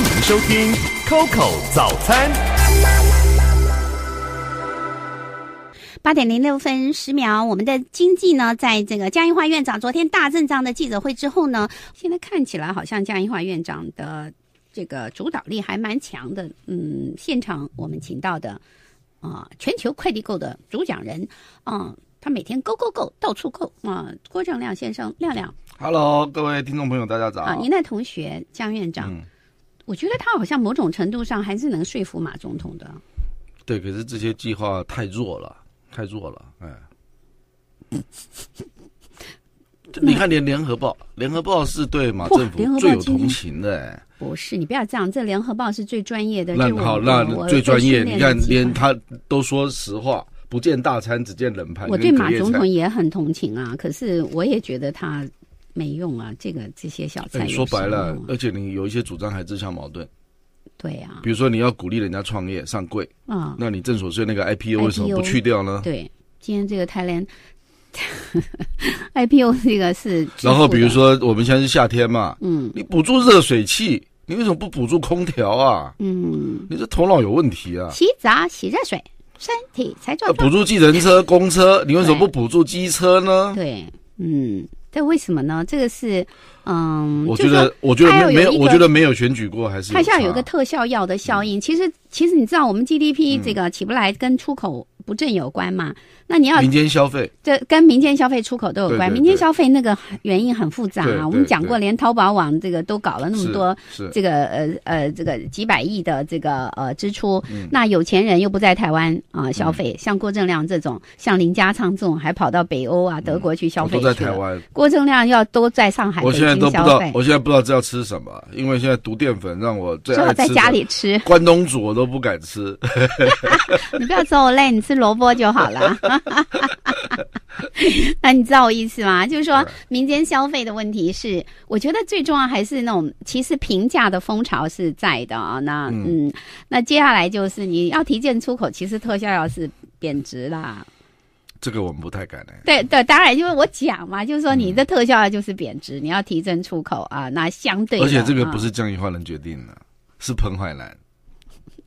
欢迎收听 Coco 早餐。八点零六分十秒，我们的经济呢，在这个江一华院长昨天大阵仗的记者会之后呢，现在看起来好像江一华院长的这个主导力还蛮强的。嗯，现场我们请到的啊，全球快递购的主讲人啊，他每天 Go Go Go 到处购啊，郭正亮先生亮亮。Hello，各位听众朋友，大家早啊！您的同学江院长。我觉得他好像某种程度上还是能说服马总统的。对，可是这些计划太弱了，太弱了，哎。你看连联合报，联合报是对马政府最有同情的。不是，你不要这样，这联合报是最专业的。那好，那最专业，你看连他都说实话，不见大餐，只见冷盘。我对马总统也很同情啊，可是我也觉得他。没用啊，这个这些小菜说白了，而且你有一些主张还自相矛盾。对呀，比如说你要鼓励人家创业上柜啊，那你正所得税那个 IPO 为什么不去掉呢？对，今天这个台联 IPO 这个是。然后比如说我们现在是夏天嘛，嗯，你补助热水器，你为什么不补助空调啊？嗯，你这头脑有问题啊！洗澡洗热水身体才重补助计程车、公车，你为什么不补助机车呢？对，嗯。这为什么呢？这个是，嗯，我觉得，我觉得没有，我觉得没有选举过，还是它在有一个特效药的效应。其实，其实你知道，我们 GDP 这个起不来，跟出口。不正有关嘛？那你要民间消费，这跟民间消费出口都有关。民间消费那个原因很复杂啊。我们讲过，连淘宝网这个都搞了那么多，这个呃呃，这个几百亿的这个呃支出。那有钱人又不在台湾啊消费，像郭正亮这种，像林家昌这种，还跑到北欧啊、德国去消费。都在台湾。郭正亮要都在上海、我现在都不知道，我现在不知道要吃什么，因为现在毒淀粉让我最好在家里吃关东煮，我都不敢吃。你不要说我累，你吃。萝卜就好了，那你知道我意思吗？就是说民间消费的问题是，我觉得最重要还是那种其实平价的风潮是在的啊。那嗯，那接下来就是你要提建出口，其实特效药是贬值啦。这个我们不太敢的。对对，当然因为我讲嘛，就是说你的特效药就是贬值，你要提升出口啊，那相对而且这个不是江宜恒人决定的，是彭淮南。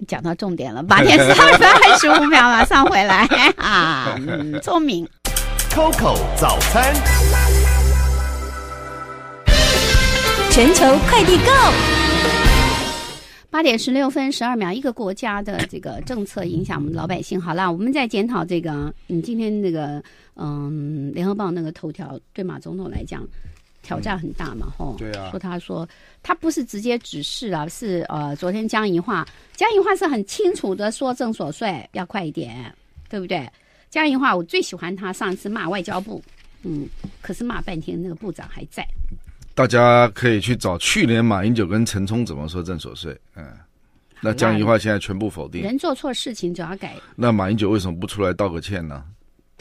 讲到重点了，八点三分十五秒，马上回来啊！聪明，COCO 早餐，全球快递 Go，八点十六分十二秒，一个国家的这个政策影响我们老百姓。好了，我们在检讨这个，你今天那个，嗯，联合报那个头条，对马总统来讲。挑战很大嘛，吼。对啊。说他说他不是直接指示啊，是呃，昨天江宜桦，江宜桦是很清楚的说郑所帅要快一点，对不对？江宜桦我最喜欢他，上次骂外交部，嗯，可是骂半天那个部长还在。大家可以去找去年马英九跟陈冲怎么说郑所帅，嗯，那江宜桦现在全部否定。人做错事情就要改。那马英九为什么不出来道个歉呢？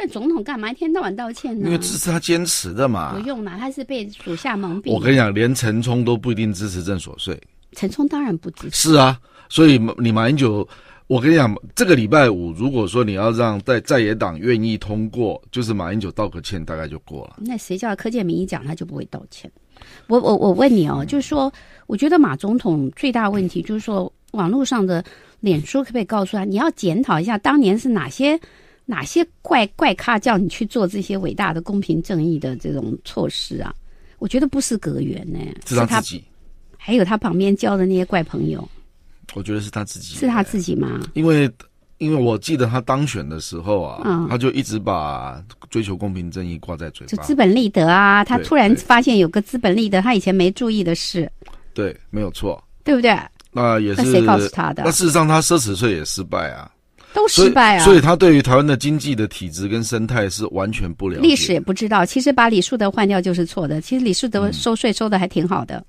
那总统干嘛一天到晚道歉呢？因为支持他坚持的嘛。不用啦，他是被属下蒙蔽。我跟你讲，连陈冲都不一定支持郑所税。陈冲当然不支持。是啊，所以你马英九，我跟你讲，这个礼拜五，如果说你要让在在野党愿意通过，就是马英九道个歉，大概就过了。那谁叫柯建明一讲，他就不会道歉。我我我问你哦，就是说，我觉得马总统最大问题就是说，网络上的脸书可不可以告诉他，你要检讨一下当年是哪些？哪些怪怪咖叫你去做这些伟大的公平正义的这种措施啊？我觉得不是格员呢，是他，自己还有他旁边交的那些怪朋友。我觉得是他自己，是他自己吗？因为因为我记得他当选的时候啊，他就一直把追求公平正义挂在嘴。就资本利得啊，他突然发现有个资本利得，他以前没注意的事。对，没有错，对不对？那也是。那谁告诉他的？那事实上，他奢侈税也失败啊。都失败啊！所以他对于台湾的经济的体制跟生态是完全不了解，历史也不知道。其实把李树德换掉就是错的。其实李树德收税收的还挺好的。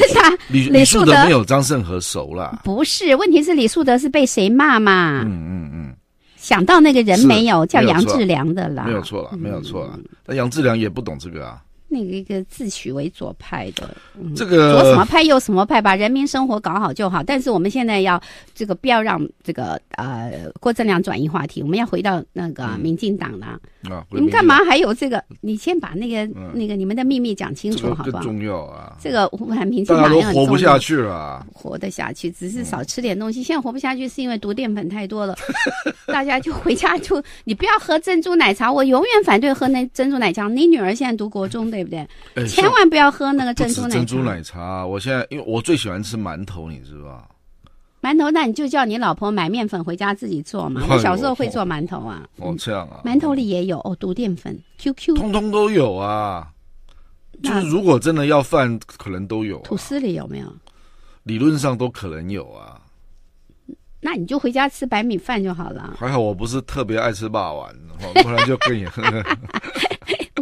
为啥？李李树德没有张胜和熟了？不是，问题是李树德是被谁骂嘛？嗯嗯嗯。想到那个人没有叫杨志良的啦，没有错了，没有错了。那杨志良也不懂这个啊。那个一个自诩为左派的，这个左什么派右什么派，把人民生活搞好就好。但是我们现在要这个不要让这个呃郭正亮转移话题，我们要回到那个民进党呢。你们干嘛还有这个？你先把那个那个你们的秘密讲清楚，好不好？重要啊！这个吴海明干嘛要活不下去了？活得下去，只是少吃点东西。现在活不下去是因为毒淀粉太多了，大家就回家就你不要喝珍珠奶茶。我永远反对喝那珍珠奶茶。你女儿现在读国中，对不对？千万不要喝那个珍珠奶茶。珍珠奶茶，我现在因为我最喜欢吃馒头，你知道吧？馒头，那你就叫你老婆买面粉回家自己做嘛。我小时候会做馒头啊。哦，这样啊。馒头里也有哦，毒淀粉。QQ。通通都有啊，就是如果真的要饭，可能都有。吐司里有没有？理论上都可能有啊。那你就回家吃白米饭就好了。还好我不是特别爱吃八碗，不然就更。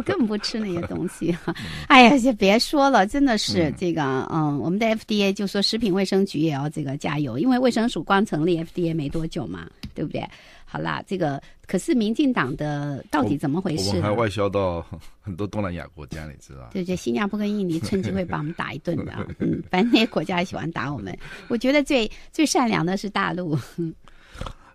根本不吃那些东西哈，哎呀，就别说了，真的是这个嗯，我们的 FDA 就说食品卫生局也要这个加油，因为卫生署刚成立 FDA 没多久嘛，对不对？好啦，这个可是民进党的到底怎么回事？我还外销到 很多东南亚国家，你知道？对，对，新加坡跟印尼趁机会把我们打一顿的，嗯，反正那些国家喜欢打我们。我觉得最最善良的是大陆。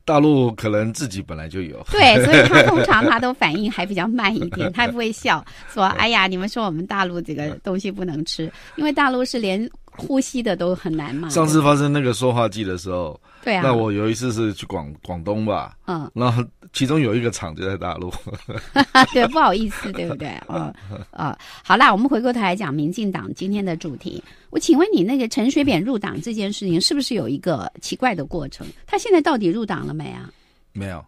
大陆可能自己本来就有，对，所以他通常他都反应还比较慢一点，他不会笑说：“哎呀，你们说我们大陆这个东西不能吃，因为大陆是连。”呼吸的都很难嘛。上次发生那个说话机的时候，对啊，那我有一次是去广广东吧，嗯，然后其中有一个厂就在大陆，对，不好意思，对不对？嗯，啊，好啦，我们回过头来讲民进党今天的主题。我请问你，那个陈水扁入党这件事情，是不是有一个奇怪的过程？他现在到底入党了没啊？没有，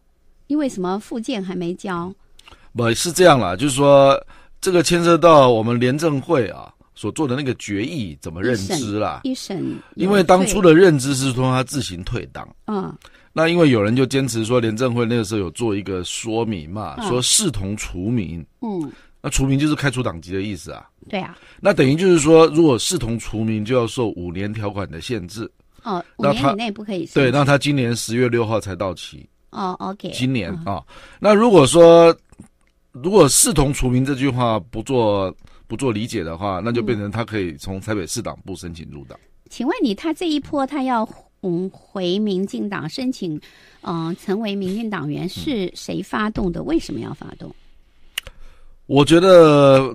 因为什么附件还没交。不是这样啦，就是说这个牵涉到我们廉政会啊。所做的那个决议怎么认知啦？一审，因为当初的认知是说他自行退党。嗯，那因为有人就坚持说，廉政会那个时候有做一个说明嘛，说视同除名。嗯，那除名就是开除党籍的意思啊。对啊，那等于就是说，如果视同除名，就要受五年条款的限制。哦，五年以内不可以。对，那他今年十月六号才到期。哦，OK。今年啊，那如果说如果视同除名这句话不做。不做理解的话，那就变成他可以从台北市党部申请入党。请问你，他这一波他要嗯回民进党申请嗯成为民进党员，是谁发动的？为什么要发动？我觉得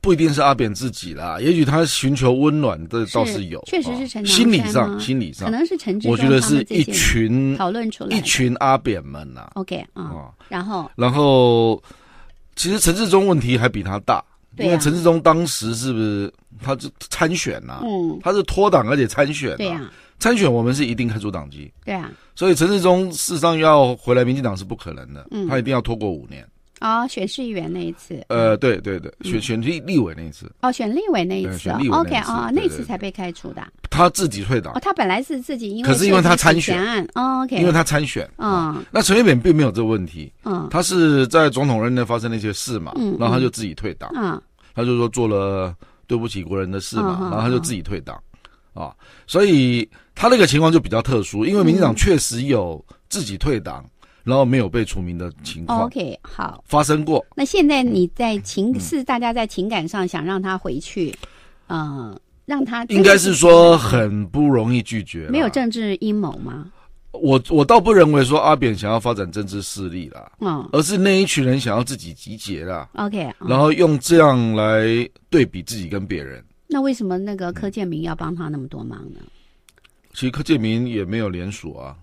不一定是阿扁自己啦，也许他寻求温暖的倒是有，确实是陈，心理上，心理上可能是陈志忠，我觉得是一群讨论出来一群阿扁们呐。OK 啊，然后，然后其实陈志忠问题还比他大。因为陈世忠当时是不是他是参选呐？嗯，他是脱党而且参选。对呀，参选我们是一定开出党籍。对啊，所以陈世忠事实上要回来民进党是不可能的。嗯，他一定要拖过五年。哦，选市议员那一次，呃，对对对，选选立立委那一次，哦，选立委那一次，立委 OK 啊、哦，那次才被开除的。他自己退党，哦，他本来是自己因为可是因为他参选，OK，因为他参选，嗯，那陈水扁并没有这个问题，嗯，他是在总统任内发生了一些事嘛，嗯，然后他就自己退党，嗯，他就说做了对不起国人的事嘛，然后他就自己退党，啊，所以他那个情况就比较特殊，因为民进党确实有自己退党。然后没有被除名的情况。OK，好，发生过。那现在你在情是大家在情感上想让他回去，嗯，让他应该是说很不容易拒绝。没有政治阴谋吗？我我倒不认为说阿扁想要发展政治势力啦，哦，而是那一群人想要自己集结啦。OK，然后用这样来对比自己跟别人。那为什么那个柯建明要帮他那么多忙呢？其实柯建明也没有连锁啊。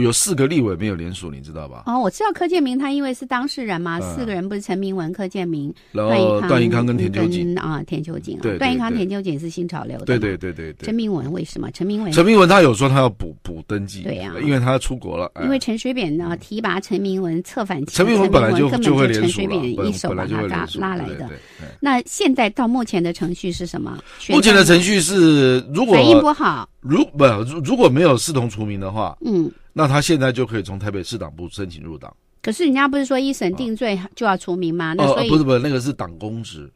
有四个立委没有联署，你知道吧？哦，我知道柯建明他因为是当事人嘛，四个人不是陈明文、柯建明、段后段奕康跟田秋瑾啊，田秋瑾，对，段奕康、田秋瑾是新潮流的，对对对对对，陈明文为什么？陈明文，陈明文他有说他要补补登记，对啊，因为他要出国了，因为陈水扁呢提拔陈明文策反，陈明文本来就就会联署了，一手把他拉拉来的，那现在到目前的程序是什么？目前的程序是如果反应不好。如不如如果没有视同除名的话，嗯，那他现在就可以从台北市党部申请入党。可是人家不是说一审定罪就要除名吗？哦，不是不是，那个是党公职。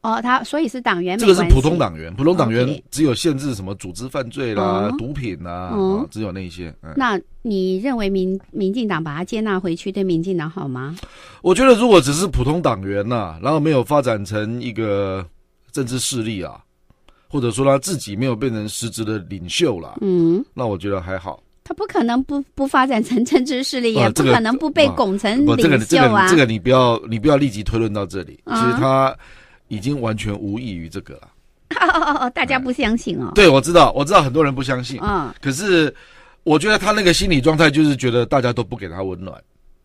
哦，他所以是党员，这个是普通党员，普通党员只有限制什么组织犯罪啦、毒品呐，只有那些。嗯，那你认为民民进党把他接纳回去对民进党好吗？我觉得如果只是普通党员呐，然后没有发展成一个政治势力啊。或者说他自己没有变成实质的领袖了，嗯，那我觉得还好。他不可能不不发展成政治势力，也不可能不被拱成领袖啊。这个这个这个你不要你不要立即推论到这里，其实他已经完全无异于这个了。大家不相信哦？对，我知道，我知道很多人不相信。嗯，可是我觉得他那个心理状态就是觉得大家都不给他温暖。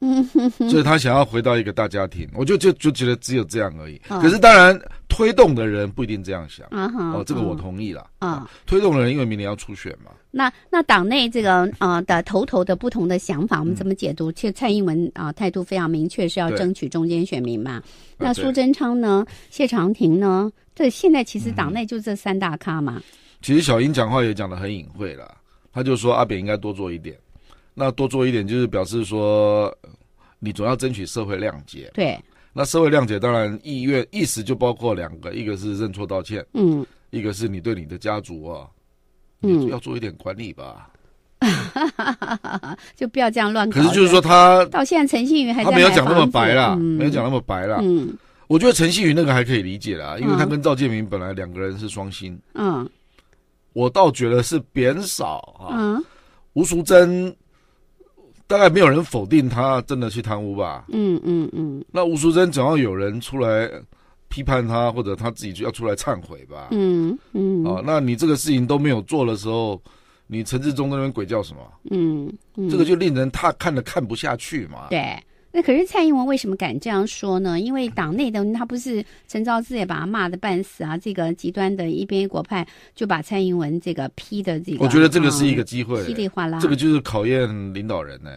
嗯，所以他想要回到一个大家庭，我就就就觉得只有这样而已。可是当然推动的人不一定这样想啊。哦，这个我同意了啊。推动的人因为明年要初选嘛。那那党内这个呃的头头的不同的想法，我们怎么解读？其实蔡英文啊态度非常明确，是要争取中间选民嘛。那苏贞昌呢？谢长廷呢？这现在其实党内就这三大咖嘛。其实小英讲话也讲的很隐晦了，他就说阿扁应该多做一点。那多做一点，就是表示说，你总要争取社会谅解。对，那社会谅解当然意愿意思就包括两个，一个是认错道歉，嗯，一个是你对你的家族啊，嗯，要做一点管理吧。就不要这样乱。可是就是说他到现在陈信云还他没有讲那么白啦，没有讲那么白啦。嗯，我觉得陈信云那个还可以理解啦，因为他跟赵建明本来两个人是双星。嗯，我倒觉得是贬少啊，吴淑珍。大概没有人否定他真的去贪污吧。嗯嗯嗯。那吴淑珍总要有人出来批判他，或者他自己就要出来忏悔吧。嗯嗯。啊，那你这个事情都没有做的时候，你陈志忠那边鬼叫什么？嗯，这个就令人他看的看不下去嘛。对。那可是蔡英文为什么敢这样说呢？因为党内的他不是陈昭志也把他骂的半死啊！这个极端的一边一国派就把蔡英文这个批的这个，我觉得这个是一个机会，稀里哗啦，这个就是考验领导人呢。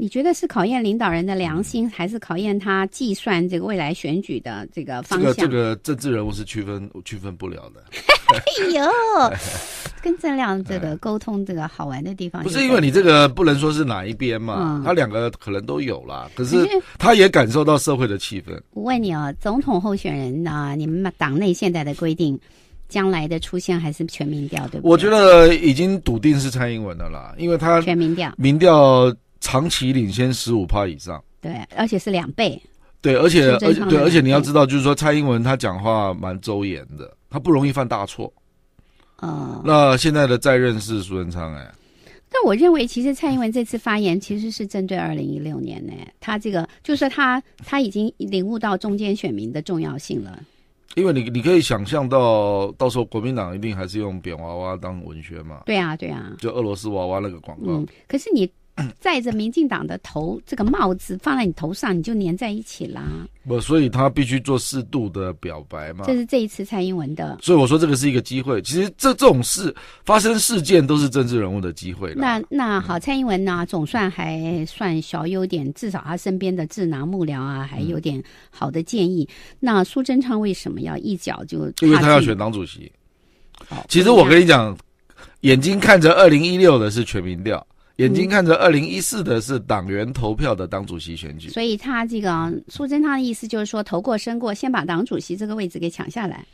你觉得是考验领导人的良心，还是考验他计算这个未来选举的这个方向？这个这个政治人物是区分区分不了的。哎呦，跟这亮这个沟通这个好玩的地方，不是因为你这个不能说是哪一边嘛，他两个可能都有啦。可是他也感受到社会的气氛。我问你啊，总统候选人啊，你们党内现在的规定，将来的出现还是全民调对不？我觉得已经笃定是蔡英文的了，因为他全民调，民调。长期领先十五趴以上，对，而且是两倍。对，而且而且对，而且你要知道，就是说蔡英文他讲话蛮周延的，他不容易犯大错。啊。那现在的在任是苏贞昌哎。但我认为，其实蔡英文这次发言其实是针对二零一六年哎，他这个就是他他已经领悟到中间选民的重要性了。因为你你可以想象到，到时候国民党一定还是用扁娃娃当文宣嘛。对啊，对啊。就俄罗斯娃娃那个广告。嗯。可是你。戴 着民进党的头这个帽子放在你头上，你就粘在一起啦。不，所以他必须做适度的表白嘛。这是这一次蔡英文的。所以我说这个是一个机会。其实这这种事发生事件都是政治人物的机会。那那好，蔡英文呢总算还算小有点，至少他身边的智囊幕僚啊还有点好的建议。那苏贞昌为什么要一脚就？因为他要选党主席。其实我跟你讲，眼睛看着二零一六的是全民调。眼睛看着二零一四的是党员投票的党主席选举，所以他这个苏贞他的意思就是说投过、身过，先把党主席这个位置给抢下来。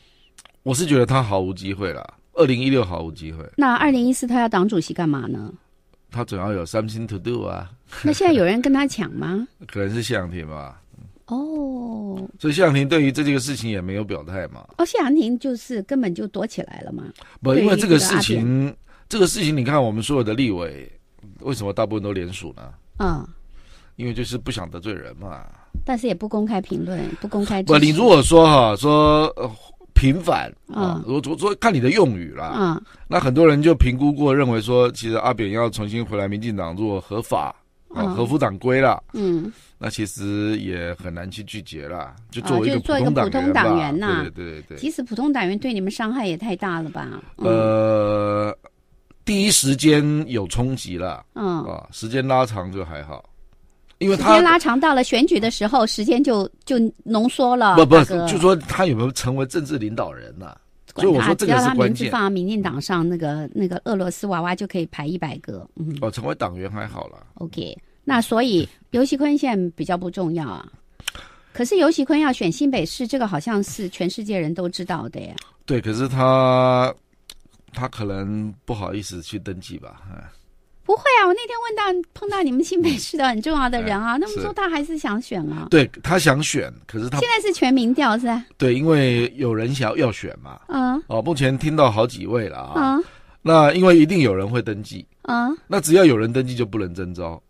我是觉得他毫无机会了，二零一六毫无机会。那二零一四他要党主席干嘛呢？他总要有 something to do 啊。那现在有人跟他抢吗？可能是谢长廷吧。哦，所以谢长廷对于这这个事情也没有表态嘛。哦，谢长廷就是根本就躲起来了嘛。不，因为这个事情，这个事情，你看我们所有的立委。为什么大部分都联署呢？嗯，因为就是不想得罪人嘛。但是也不公开评论，不公开。不，你如果说哈，说平反，啊，我我说看你的用语了。嗯，那很多人就评估过，认为说，其实阿扁要重新回来，民进党如果合法，啊，合乎党规了，嗯，那其实也很难去拒绝了。就作为一个普通党员呐，对对对，即使普通党员对你们伤害也太大了吧？呃。第一时间有冲击了，嗯，啊，时间拉长就还好，因为他时间拉长到了选举的时候，时间就就浓缩了。不不，就说他有没有成为政治领导人呢？所以我说这个是关键。只要他名字放民进党上，那个那个俄罗斯娃娃就可以排一百个。嗯，哦，成为党员还好了。OK，那所以尤戏坤现在比较不重要啊。可是尤戏坤要选新北市，这个好像是全世界人都知道的呀。对，可是他。他可能不好意思去登记吧，哎，不会啊！我那天问到碰到你们新北市的很重要的人啊，那么说他还是想选啊？对，他想选，可是他现在是全民调是吧？对，因为有人想要选嘛，嗯。哦，目前听到好几位了啊，嗯、那因为一定有人会登记嗯。那只要有人登记就不能征招，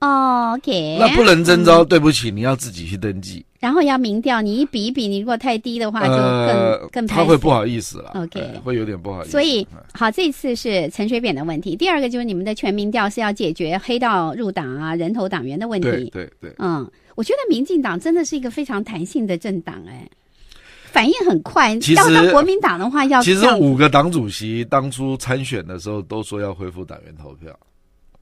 哦，OK，那不能征招，对不起，你要自己去登记。然后要民调，你一比一比，你如果太低的话，就更更他会不好意思了。OK，会有点不好意思。所以好，这次是陈水扁的问题。第二个就是你们的全民调是要解决黑道入党啊、人头党员的问题。对对对。嗯，我觉得民进党真的是一个非常弹性的政党，哎，反应很快。其实国民党的话，要其实五个党主席当初参选的时候都说要恢复党员投票。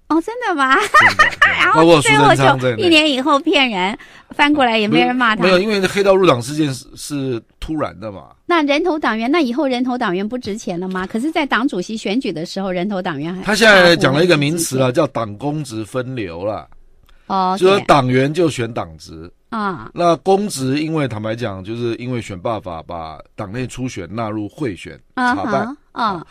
哦，真的吗？然后，最后就一年以后骗人，翻过来也没人骂他。没有，因为黑道入党事件是是突然的嘛。那人头党员，那以后人头党员不值钱了吗？可是，在党主席选举的时候，人头党员还他现在讲了一个名词了，叫“党公职分流”了。哦，就说党员就选党职啊。那公职，因为坦白讲，就是因为选办法把党内初选纳入贿选查办啊。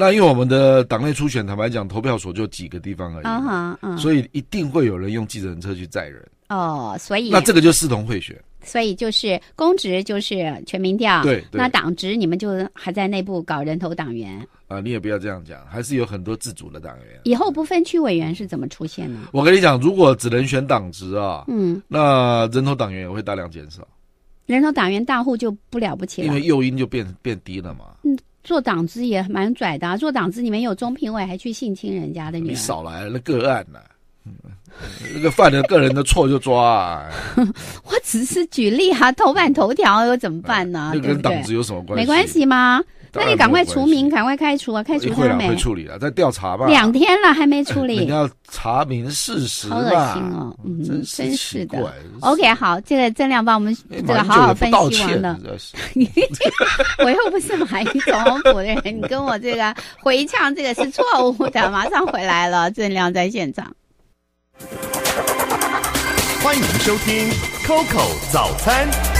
那因为我们的党内初选，坦白讲，投票所就几个地方而已，所以一定会有人用计程车去载人。哦，所以那这个就视同贿选。所以就是公职就是全民调，对，那党职你们就还在内部搞人头党员。啊，你也不要这样讲，还是有很多自主的党员。以后不分区委员是怎么出现呢？我跟你讲，如果只能选党职啊，嗯，那人头党员也会大量减少，人头党员大户就不了不起了，因为诱因就变变低了嘛。嗯。做党支也蛮拽的，做党支里面有中评委还去性侵人家的女人，你少来了个案呢，那个 犯了个人的错就抓。我只是举例哈，头版头条又怎么办呢？那跟党支有什么关系？没关系吗？那你赶快除名，赶快开除啊！开除他还没处理啊，在调查吧。两天了还没处理，你 要查明事实。好恶心哦，嗯，真是的。OK，好，这个郑亮帮我们这个好好分析完了。我又不是马云、总统府的人，你跟我这个回呛这个是错误的。马上回来了，郑亮在现场。欢迎收听 Coco 早餐。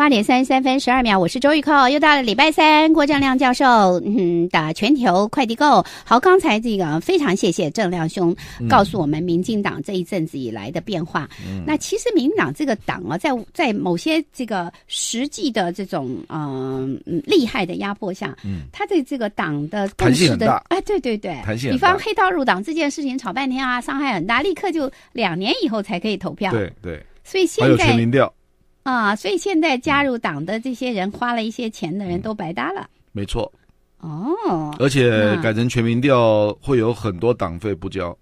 八点三十三分十二秒，我是周玉蔻，又到了礼拜三。郭正亮教授，嗯，打全球快递购。好，刚才这个非常谢谢正亮兄告诉我们，民进党这一阵子以来的变化。那其实民进党这个党啊，在在某些这个实际的这种嗯厉害的压迫下，嗯，他对这个党的弹性的啊，对对对，弹性比方黑道入党这件事情，吵半天啊，伤害很大，立刻就两年以后才可以投票。对对，所以现在还有全民调。啊，所以现在加入党的这些人花了一些钱的人都白搭了。没错。哦。而且改成全民调，会有很多党费不交。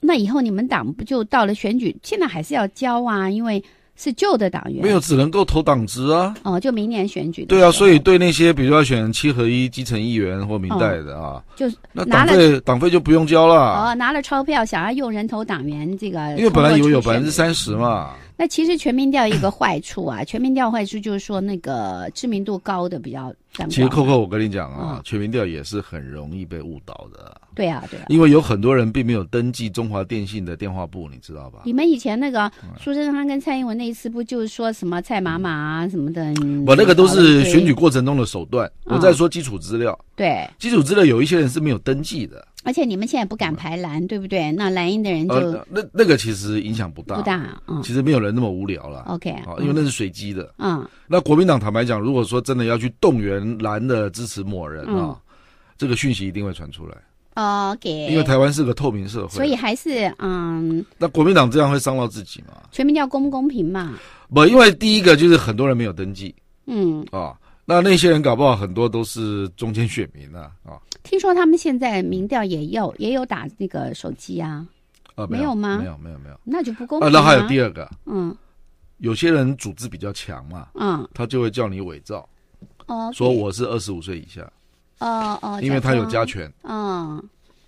那以后你们党不就到了选举？现在还是要交啊，因为是旧的党员。没有，只能够投党职啊。哦，就明年选举。对啊，所以对那些比如说选七合一基层议员或明代的啊，就是那党费党费就不用交了。哦，拿了钞票想要用人投党员这个。因为本来以为有百分之三十嘛。那其实全民调一个坏处啊，全民调坏处就是说那个知名度高的比较。其实扣扣，我跟你讲啊，全民调也是很容易被误导的。对啊，对啊。因为有很多人并没有登记中华电信的电话簿，你知道吧？你们以前那个苏贞昌跟蔡英文那一次不就是说什么蔡妈妈啊什么的？我那个都是选举过程中的手段。我在说基础资料。对。基础资料有一些人是没有登记的。而且你们现在不敢排蓝，对不对？那蓝营的人就那那个其实影响不大，不大，其实没有人那么无聊了。OK，啊，因为那是随机的。嗯，那国民党坦白讲，如果说真的要去动员蓝的支持，某人啊，这个讯息一定会传出来。哦，给，因为台湾是个透明社会，所以还是嗯，那国民党这样会伤到自己嘛？全民叫公不公平嘛？不，因为第一个就是很多人没有登记。嗯，啊。那那些人搞不好很多都是中间选民呢啊！听说他们现在民调也有也有打那个手机啊，没有吗？没有没有没有，那就不公平啊！那还有第二个，嗯，有些人组织比较强嘛，嗯，他就会叫你伪造哦，说我是二十五岁以下，哦哦，因为他有加权嗯。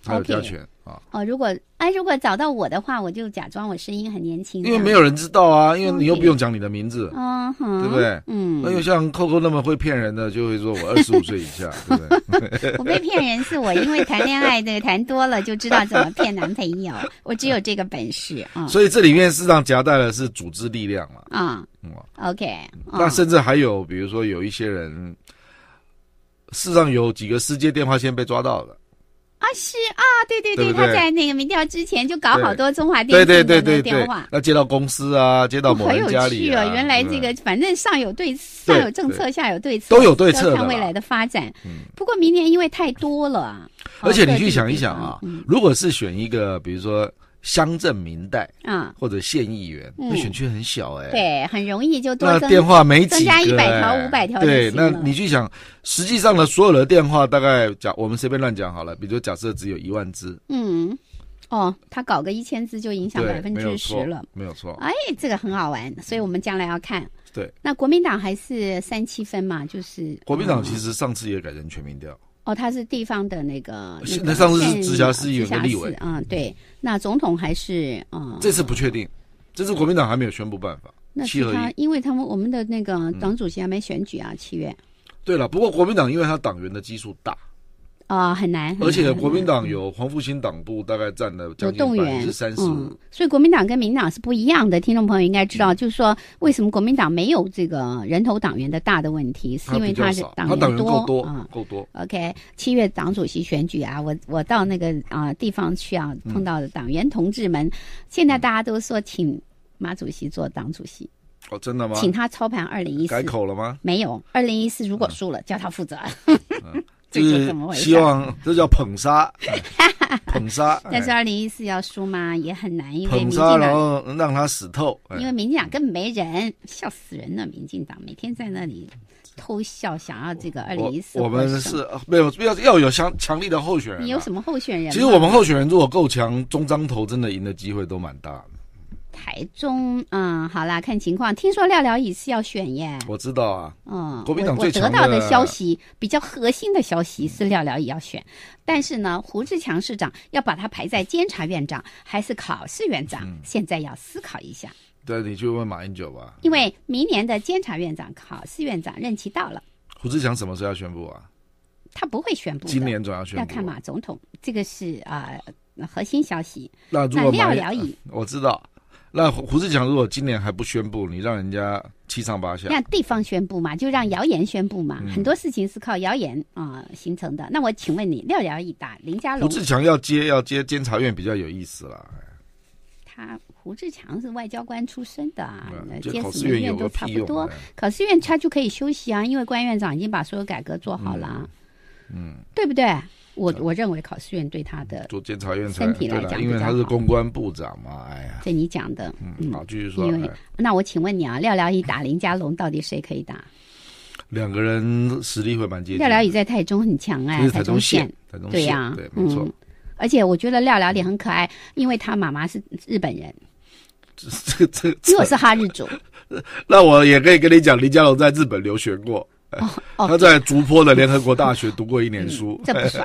还有加权啊！哦，如果哎，如果找到我的话，我就假装我声音很年轻。因为没有人知道啊，因为你又不用讲你的名字，嗯，对不对？嗯，那又像扣扣那么会骗人的，就会说我二十五岁以下，对不对？我被骗人是我因为谈恋爱的谈多了就知道怎么骗男朋友，我只有这个本事啊。所以这里面事实上夹带的是组织力量嘛？啊，OK。那甚至还有，比如说有一些人，世上有几个世界电话线被抓到了。啊是啊，对对对，他在那个民调之前就搞好多中华电信对对，电话，那接到公司啊，接到某人家里啊。原来这个反正上有对上有政策，下有对策，都有对策。看未来的发展，不过明年因为太多了，而且你去想一想啊，如果是选一个，比如说。乡镇民代啊，或者县议员，那选区很小哎，对，很容易就多。那电话没几，增加一百条、五百条。对，那你去想，实际上的所有的电话大概假，我们随便乱讲好了。比如假设只有一万只，嗯，哦，他搞个一千只就影响百分之十了，没有错。哎，这个很好玩，所以我们将来要看。对。那国民党还是三七分嘛，就是。国民党其实上次也改成全民调。哦，他是地方的那个，那上次是直辖市有个立委，嗯，对，那总统还是啊，这次不确定，这次国民党还没有宣布办法，那是他，因为他们我们的那个党主席还没选举啊，七月。对了，不过国民党因为他党员的基数大。啊，很难。而且国民党有黄复兴党部，大概占了将近百分之三十五。所以国民党跟民党是不一样的。听众朋友应该知道，就是说为什么国民党没有这个人头党员的大的问题，是因为他是党员多啊，够多。OK，七月党主席选举啊，我我到那个啊地方去啊，碰到的党员同志们。现在大家都说请马主席做党主席。哦，真的吗？请他操盘二零一四改口了吗？没有，二零一四如果输了，叫他负责。这是希望，这叫捧杀，捧杀。但是二零一四要输嘛，也很难。因为捧杀，然后让他死透。因为民进党根本没人，笑死人了！民进党每天在那里偷笑，想要这个二零一四。我们是没有要要有强强力的候选人。你有什么候选人？其实我们候选人如果够强，中章头真的赢的机会都蛮大。的。台中，嗯，好啦，看情况。听说廖廖椅是要选耶，我知道啊。嗯，国民党最得到的消息比较核心的消息是廖廖椅要选，但是呢，胡志强市长要把他排在监察院长还是考试院长，现在要思考一下。对，你去问马英九吧。因为明年的监察院长、考试院长任期到了。胡志强什么时候要宣布啊？他不会宣布，今年总要宣布要看马总统。这个是啊，核心消息。那如果廖了已，我知道。那胡胡志强如果今年还不宣布，你让人家七上八下。让地方宣布嘛，就让谣言宣布嘛。很多事情是靠谣言啊形成的。那我请问你，廖料一打林家龙。胡志强要接要接监察院比较有意思了。他胡志强是外交官出身的啊，监察院都差不多。考试院他就可以休息啊，因为关院长已经把所有改革做好了。嗯，对不对？我我认为考试院对他的做监察院身体来讲，因为他是公关部长嘛，哎呀。这你讲的，嗯，好继续说。那我请问你啊，廖廖一打林家龙，到底谁可以打？两个人实力会蛮接近。廖廖一在台中很强哎，台中线，台中县，对呀，没错。而且我觉得廖廖也很可爱，因为他妈妈是日本人。这这这，又是哈日族？那我也可以跟你讲，林家龙在日本留学过。哦，他在竹坡的联合国大学读过一年书。这不算，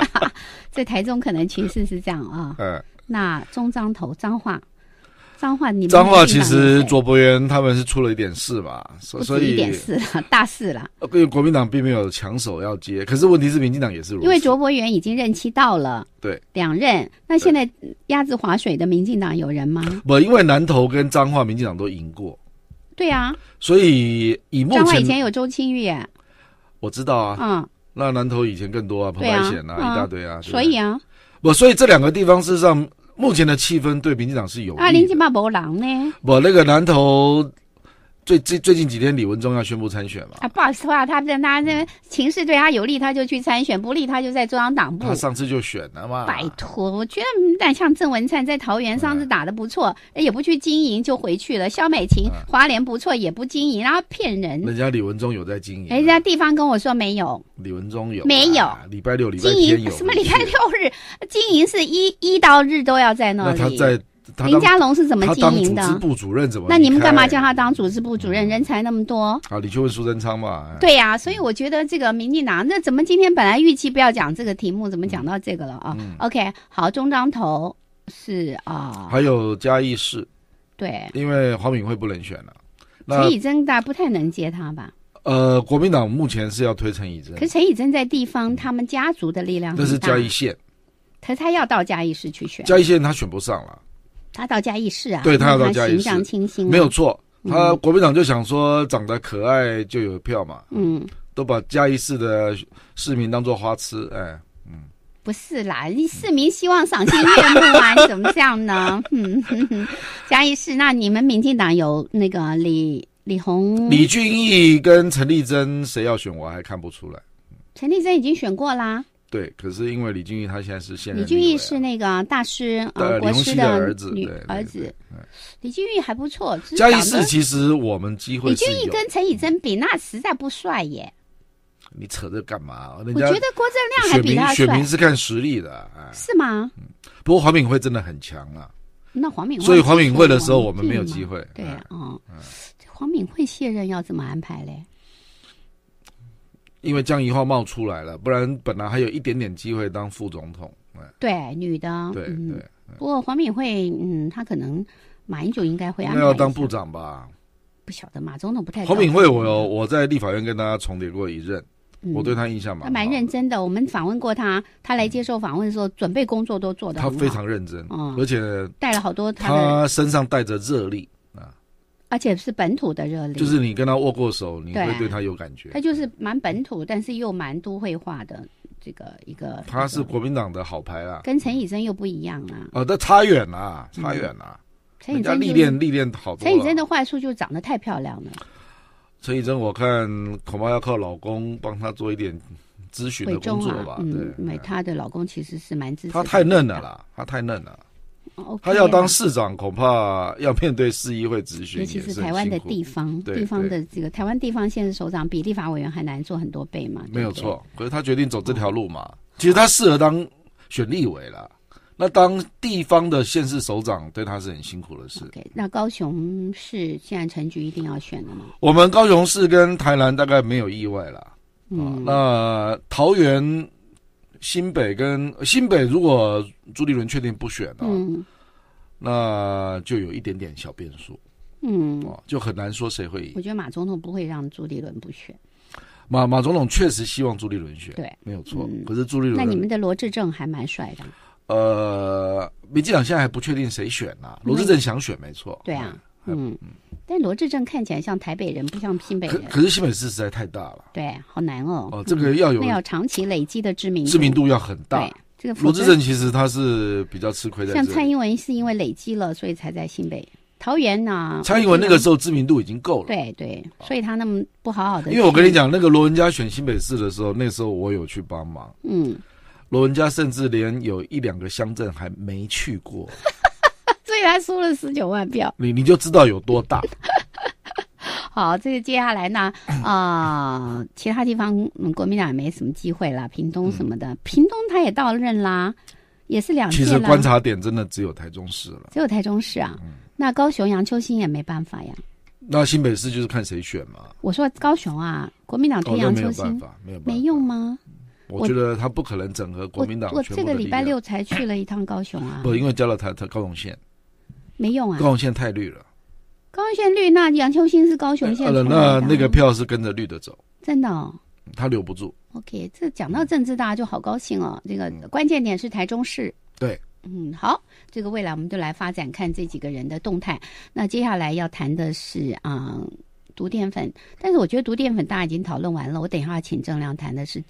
在台中可能情势是这样啊。嗯，那中彰头彰化，彰化你彰化其实卓伯源他们是出了一点事吧？所以一点事，大事了。因为国民党并没有强手要接，可是问题是民进党也是如此。因为卓伯源已经任期到了，对两任。那现在鸭子划水的民进党有人吗？不，因为南投跟彰化民进党都赢过。对啊，所以以目前张华以前有周清玉耶，我知道啊，嗯，那南投以前更多啊，破坏险啊一大堆啊，所以啊，不，所以这两个地方事实上目前的气氛对民进党是有啊，您今嘛无人呢？不，那个南投。最最最近几天，李文忠要宣布参选嘛？啊，不好说啊。他在他这情势对他有利，他就去参选；不利，他就在中央党部。他上次就选了嘛。拜托，我觉得有点像郑文灿在桃园上次打的不错，也不去经营就回去了。肖美琴华联不错，也不经营，然后骗人。人家李文忠有在经营。人家地方跟我说没有。李文忠有没有？礼拜六、礼拜天有？什么礼拜六日？经营是一一到日都要在那里。那他在。林家龙是怎么经营的？组织部主任怎么？那你们干嘛叫他当组织部主任？人才那么多啊！你去问苏贞昌吧。对呀，所以我觉得这个民进党，那怎么今天本来预期不要讲这个题目，怎么讲到这个了啊？OK，好，中章头是啊，还有嘉义市，对，因为黄敏惠不能选了，陈以真大不太能接他吧？呃，国民党目前是要推陈以真，可陈以真在地方他们家族的力量，那是嘉义县，他他要到嘉义市去选，嘉义县他选不上了。他到嘉义市啊，对，他要到嘉义市，形象清新，没有错。他国民党就想说长得可爱就有票嘛，嗯，都把嘉义市的市民当做花痴，哎，嗯，不是啦，市民希望赏心悦目啊，你怎么这样呢？嘉义市，那你们民进党有那个李李红、李俊毅跟陈丽珍谁要选，我还看不出来。陈丽珍已经选过啦。对，可是因为李俊义他现在是现任李俊义是那个大师呃国师的儿子，女儿子，李俊义还不错。嘉义市其实我们机会。李俊义跟陈以贞比，那实在不帅耶。你扯这干嘛？我觉得郭正亮还比他帅。选民是看实力的，哎，是吗？不过黄敏惠真的很强啊。那黄敏，所以黄敏惠的时候我们没有机会。对，嗯，黄敏惠卸任要怎么安排嘞？因为江宜桦冒出来了，不然本来还有一点点机会当副总统。对，女的。对对。不过黄敏惠，嗯，她可能马英九应该会安排。那要当部长吧？不晓得，马总统不太。黄敏惠，我有我在立法院跟大家重叠过一任，我对她印象蛮。她蛮认真的。我们访问过她，她来接受访问的时候，准备工作都做的。她非常认真，而且带了好多。她身上带着热力。而且是本土的热力，就是你跟他握过手，你会对他有感觉。他就是蛮本土，但是又蛮都会化的这个一个。他是国民党的好牌啊，跟陈以真又不一样啊。哦，那差远了，差远了。陈以真历练历练好陈以真的坏处就是长得太漂亮了。陈以真，我看恐怕要靠老公帮她做一点咨询的工作吧。嗯，因为她的老公其实是蛮支持。她太嫩了啦，她太嫩了。他要当市长，恐怕要面对市议会咨询，尤其是台湾的地方，地方的这个台湾地方县市首长比立法委员还难做很多倍嘛。没有错，可是他决定走这条路嘛。其实他适合当选立委了。那当地方的县市首长，对他是很辛苦的事。OK，那高雄市现在陈局一定要选了吗？我们高雄市跟台南大概没有意外了。嗯，那桃园。新北跟新北，如果朱立伦确定不选啊，那就有一点点小变数，嗯，啊，就很难说谁会赢。我觉得马总统不会让朱立伦不选。马马总统确实希望朱立伦选，对，没有错。可是朱立伦，那你们的罗志正还蛮帅的。呃，民进党现在还不确定谁选呢。罗志正想选，没错，对啊。嗯，但罗志正看起来像台北人，不像新北人。可可是新北市实在太大了，对，好难哦。哦，这个要有要长期累积的知名知名度要很大。对，这个罗志正其实他是比较吃亏的。像蔡英文是因为累积了，所以才在新北、桃园呐。蔡英文那个时候知名度已经够了。对对，所以他那么不好好的。因为我跟你讲，那个罗文佳选新北市的时候，那时候我有去帮忙。嗯，罗文佳甚至连有一两个乡镇还没去过。他输了十九万票，你你就知道有多大。好，这个接下来呢 啊，其他地方嗯、国民党也没什么机会了，屏东什么的，屏东他也到任啦，也是两。其实观察点真的只有台中市了，只有台中市啊。嗯。那高雄杨秋兴也没办法呀。那新北市就是看谁选嘛。我说高雄啊，国民党推杨秋兴。哦，没有办法，没有没用吗？我觉得他不可能整合国民党我这个礼拜六才去了一趟高雄啊。不，因为交了台台高雄县。没用啊！高雄县太绿了，高雄县绿，那杨秋兴是高雄县。呃，那那个票是跟着绿的走，真的。他留不住。OK，这讲到政治，大家就好高兴哦。这个关键点是台中市。对，嗯，好，这个未来我们就来发展看这几个人的动态。那接下来要谈的是啊，毒淀粉。但是我觉得毒淀粉大家已经讨论完了。我等一下请郑亮谈的是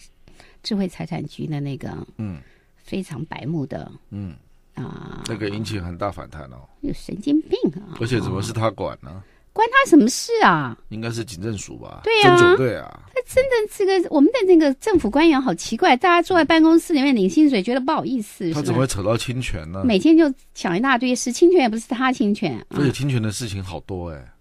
智慧财产局的那个，嗯，非常白目的，嗯。啊！那个引起很大反弹哦，有神经病啊！而且怎么是他管呢？关他什么事啊？应该是警政署吧？对呀，对啊。他真的这个我们的那个政府官员好奇怪，大家坐在办公室里面领薪水，觉得不好意思。他怎么会扯到侵权呢？每天就想一大堆，事，侵权也不是他侵权。而且侵权的事情好多哎。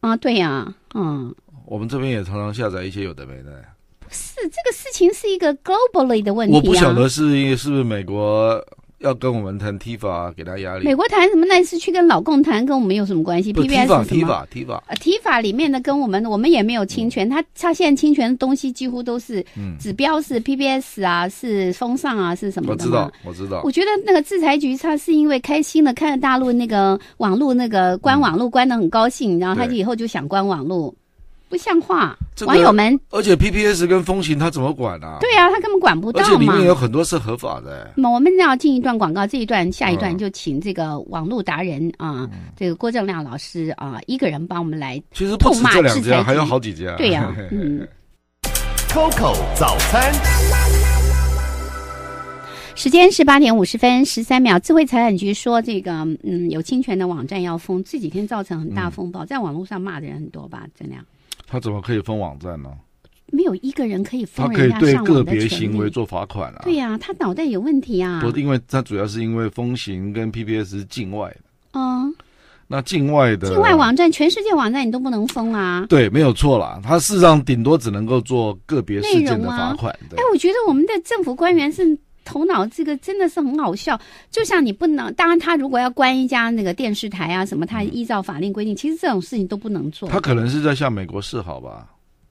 啊，对呀，嗯。我们这边也常常下载一些有的没的。不是这个事情是一个 globally 的问题。我不晓得是是不是美国。要跟我们谈提法，给他压力。美国谈什么？那次去跟老共谈，跟我们有什么关系？p 提法，提法，提法。提法里面的跟我们，我们也没有侵权。他他现在侵权的东西几乎都是，指标是 PBS 啊，是风尚啊，是什么的？我知道，我知道。我觉得那个制裁局，他是因为开心的看着大陆那个网络那个关网络关的很高兴，然后他就以后就想关网络。不像话，网友们。而且 PPS 跟风行他怎么管呢？对啊，他根本管不到嘛。而且里面有很多是合法的。那么我们要进一段广告，这一段下一段就请这个网络达人啊，这个郭正亮老师啊，一个人帮我们来。其实不止这两家，还有好几家。对啊，嗯。Coco 早餐，时间是八点五十分十三秒。智慧财产局说，这个嗯有侵权的网站要封，这几天造成很大风暴，在网络上骂的人很多吧？郑亮。他怎么可以封网站呢？没有一个人可以封人家他可以对个别行为做罚款啊！对呀，他脑袋有问题啊。不，因为他主要是因为风行跟 PPS 是境外的嗯。那境外的境外网站，全世界网站你都不能封啊！对，没有错啦。他事实上顶多只能够做个别事件的罚款的。哎，我觉得我们的政府官员是。头脑这个真的是很好笑，就像你不能，当然他如果要关一家那个电视台啊什么，他依照法令规定，其实这种事情都不能做。他可能是在向美国示好吧。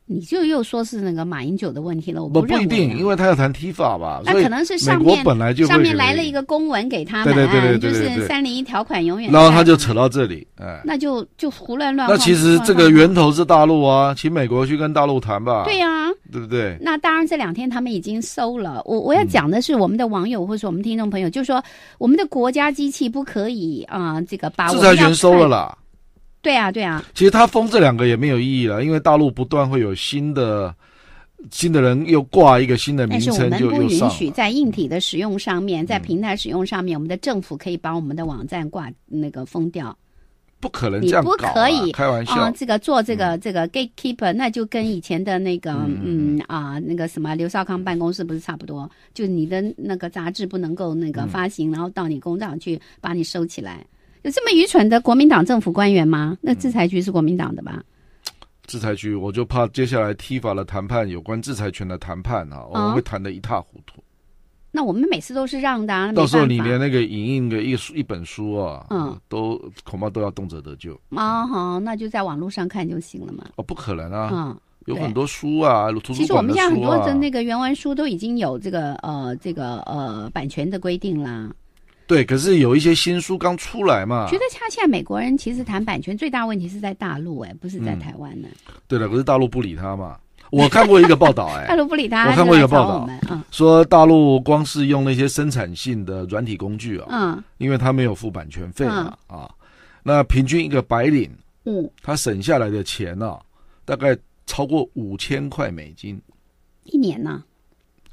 你就又说是那个马英九的问题了，我不不一定，因为他要谈 T 法吧，能是上国本来就上面来了一个公文给他，对对对对，就是三零一条款永远。然后他就扯到这里，哎，那就就胡乱乱。那其实这个源头是大陆啊，请美国去跟大陆谈吧。对呀，对不对？那当然，这两天他们已经收了。我我要讲的是，我们的网友或者我们听众朋友，就说我们的国家机器不可以啊，这个把制裁权收了啦。对啊，对啊，其实他封这两个也没有意义了，因为大陆不断会有新的、新的人又挂一个新的名称，就又上。允许在硬体的使用上面，在平台使用上面，我们的政府可以把我们的网站挂那个封掉。不可能，你不可以开玩笑。这个做这个这个 gatekeeper，那就跟以前的那个嗯啊那个什么刘少康办公室不是差不多？就你的那个杂志不能够那个发行，然后到你公账去把你收起来。这么愚蠢的国民党政府官员吗？那制裁局是国民党的吧？制裁局，我就怕接下来踢法的谈判，有关制裁权的谈判啊，我们会谈的一塌糊涂。那我们每次都是让的，到时候你连那个影印的一书一本书啊，都恐怕都要动辄得咎。啊好，那就在网络上看就行了嘛。哦，不可能啊，有很多书啊，其实我们现在很多的那个原文书都已经有这个呃这个呃版权的规定啦。对，可是有一些新书刚出来嘛。觉得恰恰美国人其实谈版权最大问题是在大陆哎，不是在台湾呢。对了，可是大陆不理他嘛。我看过一个报道哎，大陆不理他，我看过一个报道，说大陆光是用那些生产性的软体工具啊，嗯，因为他没有付版权费啊啊，那平均一个白领，嗯，他省下来的钱呢，大概超过五千块美金，一年呢，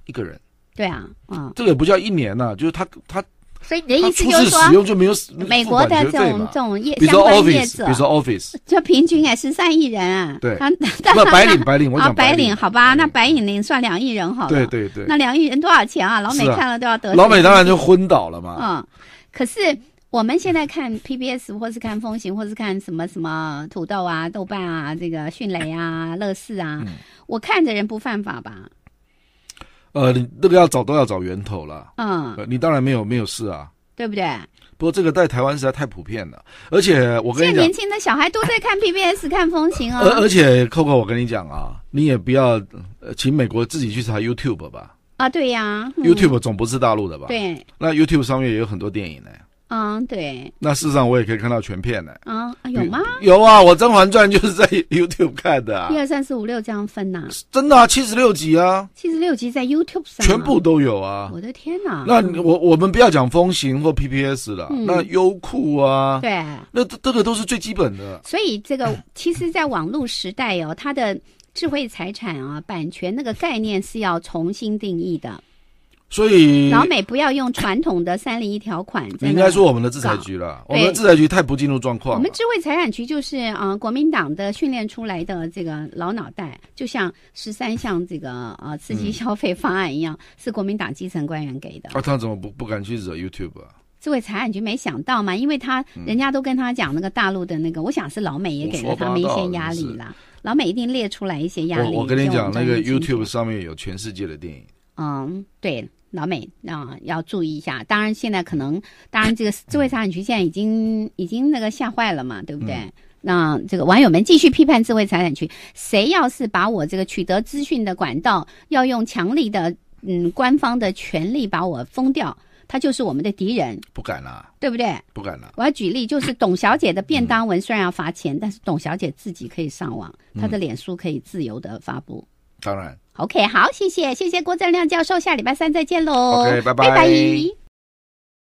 一个人，对啊啊，这个也不叫一年呢，就是他他。所以你的意思就是说，美国的这种这种业相关业者，比如说 Office，就平均也是三亿人啊。对，那白领白领，我讲白领好吧？那白领领算两亿人好了。对对对。那两亿人多少钱啊？老美看了都要得。老美当然就昏倒了嘛。嗯，可是我们现在看 PBS，或是看风行，或是看什么什么土豆啊、豆瓣啊、这个迅雷啊、乐视啊，我看着人不犯法吧？呃，你那个要找都要找源头了。嗯，你当然没有没有事啊，对不对？不过这个在台湾实在太普遍了，而且我跟你讲，现在年轻的小孩都在看 P P S 看风情哦。而而且扣扣，我跟你讲啊，你也不要请美国自己去查 YouTube 吧。啊，对呀，YouTube 总不是大陆的吧？对。那 YouTube 上面也有很多电影呢。嗯，对。那事实上，我也可以看到全片的。啊啊，有吗？有啊，我《甄嬛传》就是在 YouTube 看的。一二三四五六这样分呐？真的啊，七十六集啊。七十六集在 YouTube 上全部都有啊！我的天哪！那我我们不要讲风行或 PPS 了，那优酷啊，对，那这这个都是最基本的。所以这个，其实，在网络时代哦，它的智慧财产啊，版权那个概念是要重新定义的。所以老美不要用传统的三零一条款，应该说我们的制裁局了。我们制裁局太不进入状况。我们智慧财产局就是啊，国民党的训练出来的这个老脑袋，就像十三项这个呃刺激消费方案一样，是国民党基层官员给的。他怎么不不敢去惹 YouTube 啊？智慧财产局没想到嘛，因为他人家都跟他讲那个大陆的那个，我想是老美也给了他们一些压力啦。老美一定列出来一些压力。我我跟你讲，那个 YouTube 上面有全世界的电影。嗯，对，老美啊要注意一下。当然，现在可能，当然这个智慧财产局现在已经已经那个吓坏了嘛，对不对？那这个网友们继续批判智慧财产权，谁要是把我这个取得资讯的管道，要用强力的嗯官方的权力把我封掉，他就是我们的敌人。不敢了，对不对？不敢了。我要举例，就是董小姐的便当文虽然要罚钱，但是董小姐自己可以上网，她的脸书可以自由的发布。当然，OK，好，谢谢，谢谢郭正亮教授，下礼拜三再见喽，OK，拜拜。